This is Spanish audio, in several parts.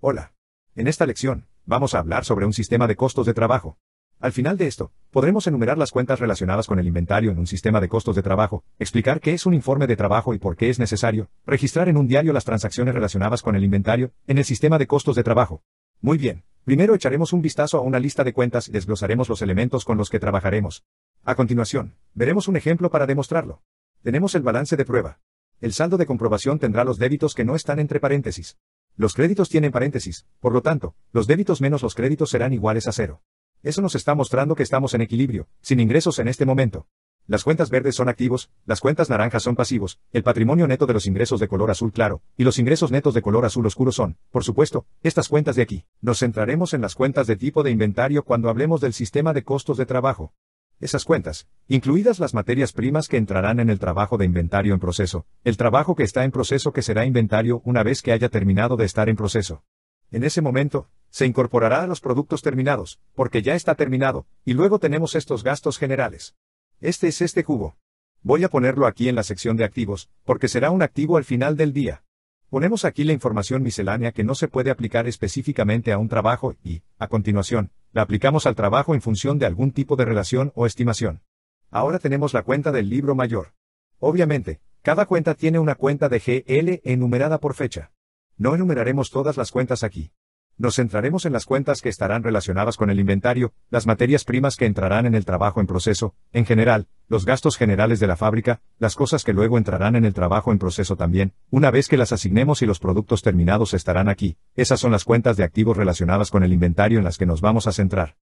Hola. En esta lección, vamos a hablar sobre un sistema de costos de trabajo. Al final de esto, podremos enumerar las cuentas relacionadas con el inventario en un sistema de costos de trabajo, explicar qué es un informe de trabajo y por qué es necesario, registrar en un diario las transacciones relacionadas con el inventario, en el sistema de costos de trabajo. Muy bien, primero echaremos un vistazo a una lista de cuentas y desglosaremos los elementos con los que trabajaremos. A continuación, veremos un ejemplo para demostrarlo. Tenemos el balance de prueba. El saldo de comprobación tendrá los débitos que no están entre paréntesis. Los créditos tienen paréntesis, por lo tanto, los débitos menos los créditos serán iguales a cero. Eso nos está mostrando que estamos en equilibrio, sin ingresos en este momento. Las cuentas verdes son activos, las cuentas naranjas son pasivos, el patrimonio neto de los ingresos de color azul claro, y los ingresos netos de color azul oscuro son, por supuesto, estas cuentas de aquí. Nos centraremos en las cuentas de tipo de inventario cuando hablemos del sistema de costos de trabajo. Esas cuentas, incluidas las materias primas que entrarán en el trabajo de inventario en proceso, el trabajo que está en proceso que será inventario una vez que haya terminado de estar en proceso. En ese momento, se incorporará a los productos terminados, porque ya está terminado, y luego tenemos estos gastos generales. Este es este cubo. Voy a ponerlo aquí en la sección de activos, porque será un activo al final del día. Ponemos aquí la información miscelánea que no se puede aplicar específicamente a un trabajo y, a continuación, la aplicamos al trabajo en función de algún tipo de relación o estimación. Ahora tenemos la cuenta del libro mayor. Obviamente, cada cuenta tiene una cuenta de GL enumerada por fecha. No enumeraremos todas las cuentas aquí. Nos centraremos en las cuentas que estarán relacionadas con el inventario, las materias primas que entrarán en el trabajo en proceso, en general, los gastos generales de la fábrica, las cosas que luego entrarán en el trabajo en proceso también, una vez que las asignemos y los productos terminados estarán aquí, esas son las cuentas de activos relacionadas con el inventario en las que nos vamos a centrar.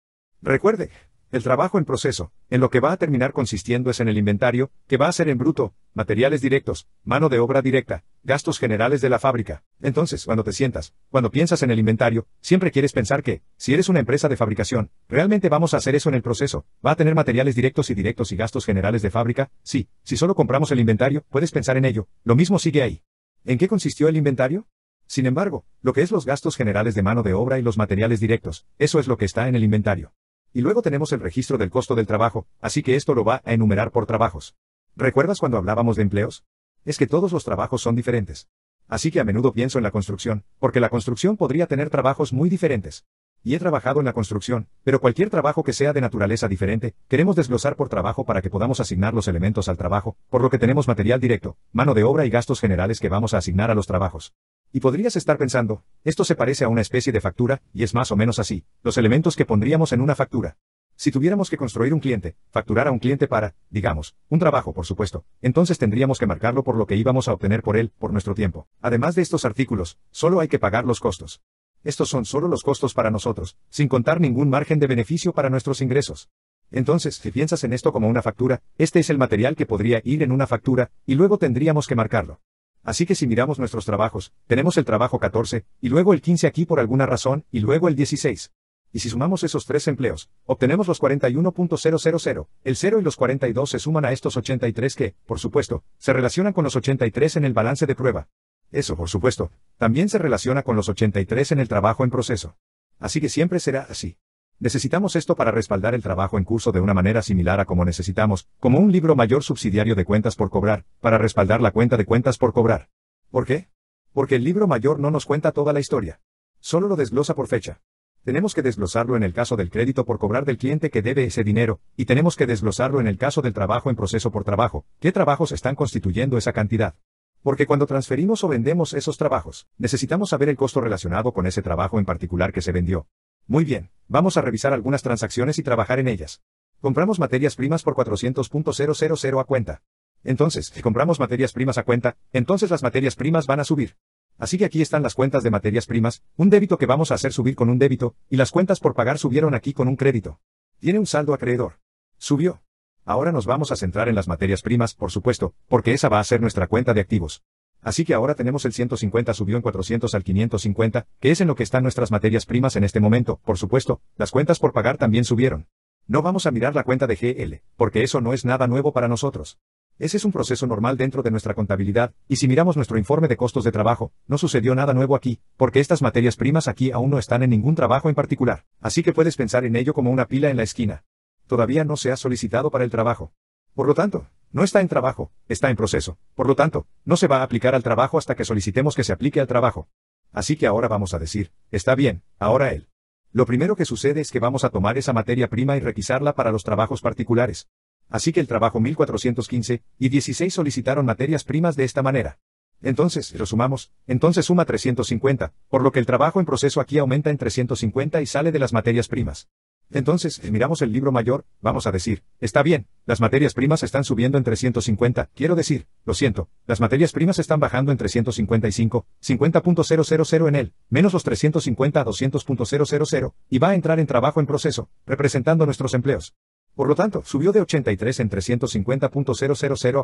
Recuerde, el trabajo en proceso, en lo que va a terminar consistiendo es en el inventario, que va a ser en bruto, materiales directos, mano de obra directa, gastos generales de la fábrica. Entonces, cuando te sientas, cuando piensas en el inventario, siempre quieres pensar que, si eres una empresa de fabricación, realmente vamos a hacer eso en el proceso, va a tener materiales directos y directos y gastos generales de fábrica, sí, si solo compramos el inventario, puedes pensar en ello, lo mismo sigue ahí. ¿En qué consistió el inventario? Sin embargo, lo que es los gastos generales de mano de obra y los materiales directos, eso es lo que está en el inventario. Y luego tenemos el registro del costo del trabajo, así que esto lo va a enumerar por trabajos. ¿Recuerdas cuando hablábamos de empleos? Es que todos los trabajos son diferentes. Así que a menudo pienso en la construcción, porque la construcción podría tener trabajos muy diferentes y he trabajado en la construcción, pero cualquier trabajo que sea de naturaleza diferente, queremos desglosar por trabajo para que podamos asignar los elementos al trabajo, por lo que tenemos material directo, mano de obra y gastos generales que vamos a asignar a los trabajos. Y podrías estar pensando, esto se parece a una especie de factura, y es más o menos así, los elementos que pondríamos en una factura. Si tuviéramos que construir un cliente, facturar a un cliente para, digamos, un trabajo por supuesto, entonces tendríamos que marcarlo por lo que íbamos a obtener por él, por nuestro tiempo. Además de estos artículos, solo hay que pagar los costos estos son solo los costos para nosotros, sin contar ningún margen de beneficio para nuestros ingresos. Entonces, si piensas en esto como una factura, este es el material que podría ir en una factura, y luego tendríamos que marcarlo. Así que si miramos nuestros trabajos, tenemos el trabajo 14, y luego el 15 aquí por alguna razón, y luego el 16. Y si sumamos esos tres empleos, obtenemos los 41.000, el 0 y los 42 se suman a estos 83 que, por supuesto, se relacionan con los 83 en el balance de prueba. Eso, por supuesto, también se relaciona con los 83 en el trabajo en proceso. Así que siempre será así. Necesitamos esto para respaldar el trabajo en curso de una manera similar a como necesitamos, como un libro mayor subsidiario de cuentas por cobrar, para respaldar la cuenta de cuentas por cobrar. ¿Por qué? Porque el libro mayor no nos cuenta toda la historia. Solo lo desglosa por fecha. Tenemos que desglosarlo en el caso del crédito por cobrar del cliente que debe ese dinero, y tenemos que desglosarlo en el caso del trabajo en proceso por trabajo, qué trabajos están constituyendo esa cantidad. Porque cuando transferimos o vendemos esos trabajos, necesitamos saber el costo relacionado con ese trabajo en particular que se vendió. Muy bien, vamos a revisar algunas transacciones y trabajar en ellas. Compramos materias primas por 400.000 a cuenta. Entonces, si compramos materias primas a cuenta, entonces las materias primas van a subir. Así que aquí están las cuentas de materias primas, un débito que vamos a hacer subir con un débito, y las cuentas por pagar subieron aquí con un crédito. Tiene un saldo acreedor. Subió. Ahora nos vamos a centrar en las materias primas, por supuesto, porque esa va a ser nuestra cuenta de activos. Así que ahora tenemos el 150 subió en 400 al 550, que es en lo que están nuestras materias primas en este momento, por supuesto, las cuentas por pagar también subieron. No vamos a mirar la cuenta de GL, porque eso no es nada nuevo para nosotros. Ese es un proceso normal dentro de nuestra contabilidad, y si miramos nuestro informe de costos de trabajo, no sucedió nada nuevo aquí, porque estas materias primas aquí aún no están en ningún trabajo en particular, así que puedes pensar en ello como una pila en la esquina todavía no se ha solicitado para el trabajo. Por lo tanto, no está en trabajo, está en proceso. Por lo tanto, no se va a aplicar al trabajo hasta que solicitemos que se aplique al trabajo. Así que ahora vamos a decir, está bien, ahora él. Lo primero que sucede es que vamos a tomar esa materia prima y requisarla para los trabajos particulares. Así que el trabajo 1415 y 16 solicitaron materias primas de esta manera. Entonces, resumamos, sumamos, entonces suma 350, por lo que el trabajo en proceso aquí aumenta en 350 y sale de las materias primas. Entonces, miramos el libro mayor, vamos a decir, está bien, las materias primas están subiendo en 350, quiero decir, lo siento, las materias primas están bajando en 355, 50.000 en él, menos los 350 a 200.000, y va a entrar en trabajo en proceso, representando nuestros empleos. Por lo tanto, subió de 83 en 350.000 a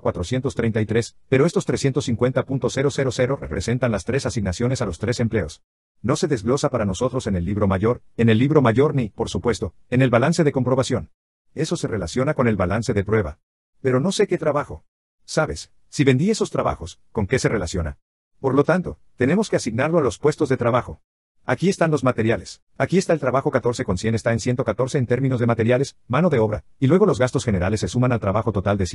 433, pero estos 350.000 representan las tres asignaciones a los tres empleos no se desglosa para nosotros en el libro mayor, en el libro mayor ni, por supuesto, en el balance de comprobación. Eso se relaciona con el balance de prueba. Pero no sé qué trabajo. Sabes, si vendí esos trabajos, ¿con qué se relaciona? Por lo tanto, tenemos que asignarlo a los puestos de trabajo. Aquí están los materiales. Aquí está el trabajo 14 con 100 está en 114 en términos de materiales, mano de obra, y luego los gastos generales se suman al trabajo total de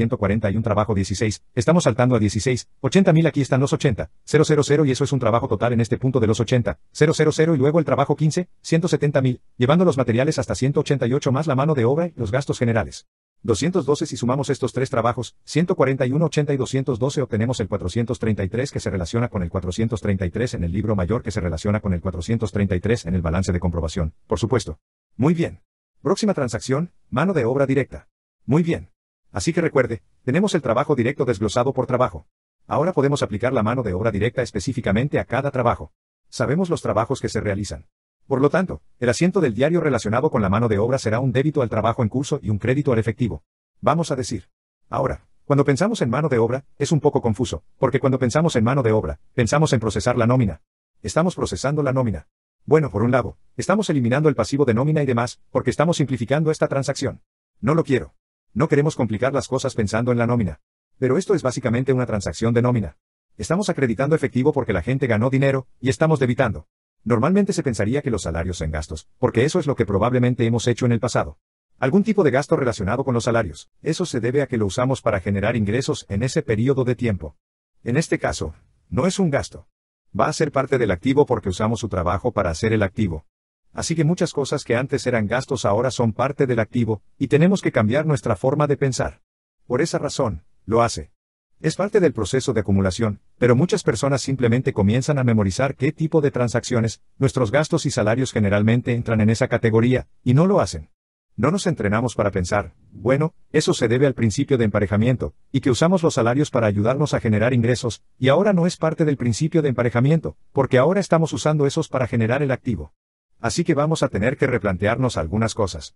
y un trabajo 16, estamos saltando a 16, 80.000 aquí están los 80, 000 y eso es un trabajo total en este punto de los 80, 000 y luego el trabajo 15, 170.000, llevando los materiales hasta 188 más la mano de obra y los gastos generales. 212 si sumamos estos tres trabajos, 141, 80 y 212 obtenemos el 433 que se relaciona con el 433 en el libro mayor que se relaciona con el 433 en el balance de comprobación, por supuesto. Muy bien. Próxima transacción, mano de obra directa. Muy bien. Así que recuerde, tenemos el trabajo directo desglosado por trabajo. Ahora podemos aplicar la mano de obra directa específicamente a cada trabajo. Sabemos los trabajos que se realizan. Por lo tanto, el asiento del diario relacionado con la mano de obra será un débito al trabajo en curso y un crédito al efectivo. Vamos a decir. Ahora, cuando pensamos en mano de obra, es un poco confuso, porque cuando pensamos en mano de obra, pensamos en procesar la nómina. Estamos procesando la nómina. Bueno, por un lado, estamos eliminando el pasivo de nómina y demás, porque estamos simplificando esta transacción. No lo quiero. No queremos complicar las cosas pensando en la nómina. Pero esto es básicamente una transacción de nómina. Estamos acreditando efectivo porque la gente ganó dinero, y estamos debitando. Normalmente se pensaría que los salarios son gastos, porque eso es lo que probablemente hemos hecho en el pasado. Algún tipo de gasto relacionado con los salarios, eso se debe a que lo usamos para generar ingresos en ese periodo de tiempo. En este caso, no es un gasto. Va a ser parte del activo porque usamos su trabajo para hacer el activo. Así que muchas cosas que antes eran gastos ahora son parte del activo, y tenemos que cambiar nuestra forma de pensar. Por esa razón, lo hace. Es parte del proceso de acumulación, pero muchas personas simplemente comienzan a memorizar qué tipo de transacciones, nuestros gastos y salarios generalmente entran en esa categoría, y no lo hacen. No nos entrenamos para pensar, bueno, eso se debe al principio de emparejamiento, y que usamos los salarios para ayudarnos a generar ingresos, y ahora no es parte del principio de emparejamiento, porque ahora estamos usando esos para generar el activo. Así que vamos a tener que replantearnos algunas cosas.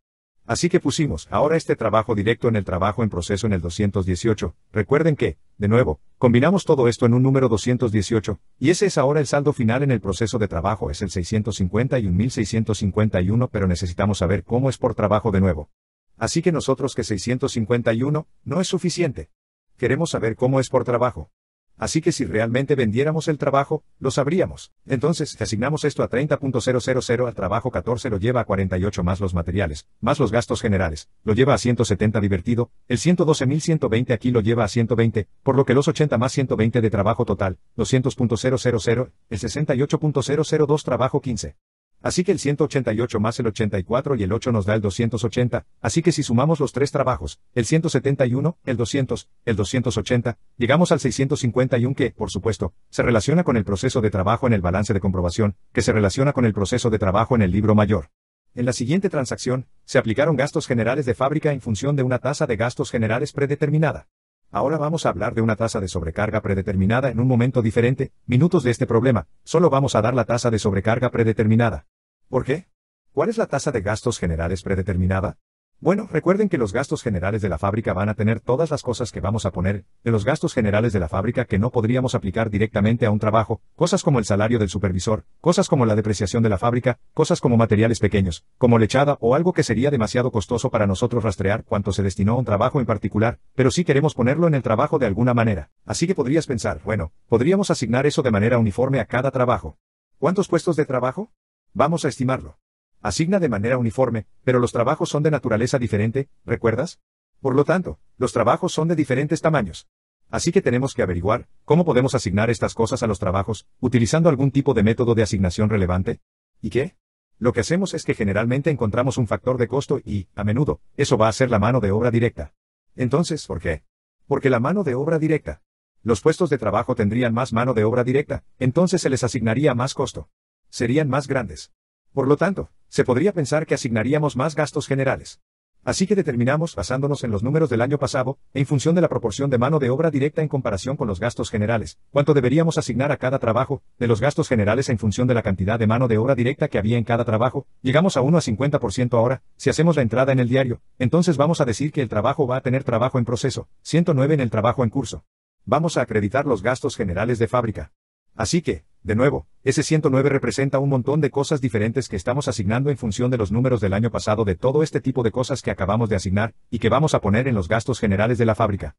Así que pusimos ahora este trabajo directo en el trabajo en proceso en el 218. Recuerden que, de nuevo, combinamos todo esto en un número 218, y ese es ahora el saldo final en el proceso de trabajo es el 651.651 pero necesitamos saber cómo es por trabajo de nuevo. Así que nosotros que 651, no es suficiente. Queremos saber cómo es por trabajo. Así que si realmente vendiéramos el trabajo, lo sabríamos. Entonces, si asignamos esto a 30.000 al trabajo 14 lo lleva a 48 más los materiales, más los gastos generales, lo lleva a 170 divertido, el 112.120 aquí lo lleva a 120, por lo que los 80 más 120 de trabajo total, 200.000, el 68.002 trabajo 15. Así que el 188 más el 84 y el 8 nos da el 280, así que si sumamos los tres trabajos, el 171, el 200, el 280, llegamos al 651 que, por supuesto, se relaciona con el proceso de trabajo en el balance de comprobación, que se relaciona con el proceso de trabajo en el libro mayor. En la siguiente transacción, se aplicaron gastos generales de fábrica en función de una tasa de gastos generales predeterminada. Ahora vamos a hablar de una tasa de sobrecarga predeterminada en un momento diferente, minutos de este problema, solo vamos a dar la tasa de sobrecarga predeterminada. ¿Por qué? ¿Cuál es la tasa de gastos generales predeterminada? Bueno, recuerden que los gastos generales de la fábrica van a tener todas las cosas que vamos a poner, de los gastos generales de la fábrica que no podríamos aplicar directamente a un trabajo, cosas como el salario del supervisor, cosas como la depreciación de la fábrica, cosas como materiales pequeños, como lechada o algo que sería demasiado costoso para nosotros rastrear cuánto se destinó a un trabajo en particular, pero sí queremos ponerlo en el trabajo de alguna manera. Así que podrías pensar, bueno, podríamos asignar eso de manera uniforme a cada trabajo. ¿Cuántos puestos de trabajo? Vamos a estimarlo asigna de manera uniforme, pero los trabajos son de naturaleza diferente, ¿recuerdas? Por lo tanto, los trabajos son de diferentes tamaños. Así que tenemos que averiguar cómo podemos asignar estas cosas a los trabajos, utilizando algún tipo de método de asignación relevante. ¿Y qué? Lo que hacemos es que generalmente encontramos un factor de costo y, a menudo, eso va a ser la mano de obra directa. Entonces, ¿por qué? Porque la mano de obra directa. Los puestos de trabajo tendrían más mano de obra directa, entonces se les asignaría más costo. Serían más grandes. Por lo tanto, se podría pensar que asignaríamos más gastos generales. Así que determinamos, basándonos en los números del año pasado, en función de la proporción de mano de obra directa en comparación con los gastos generales, cuánto deberíamos asignar a cada trabajo, de los gastos generales en función de la cantidad de mano de obra directa que había en cada trabajo, llegamos a 1 a 50% ahora, si hacemos la entrada en el diario, entonces vamos a decir que el trabajo va a tener trabajo en proceso, 109 en el trabajo en curso. Vamos a acreditar los gastos generales de fábrica. Así que, de nuevo, ese 109 representa un montón de cosas diferentes que estamos asignando en función de los números del año pasado de todo este tipo de cosas que acabamos de asignar, y que vamos a poner en los gastos generales de la fábrica.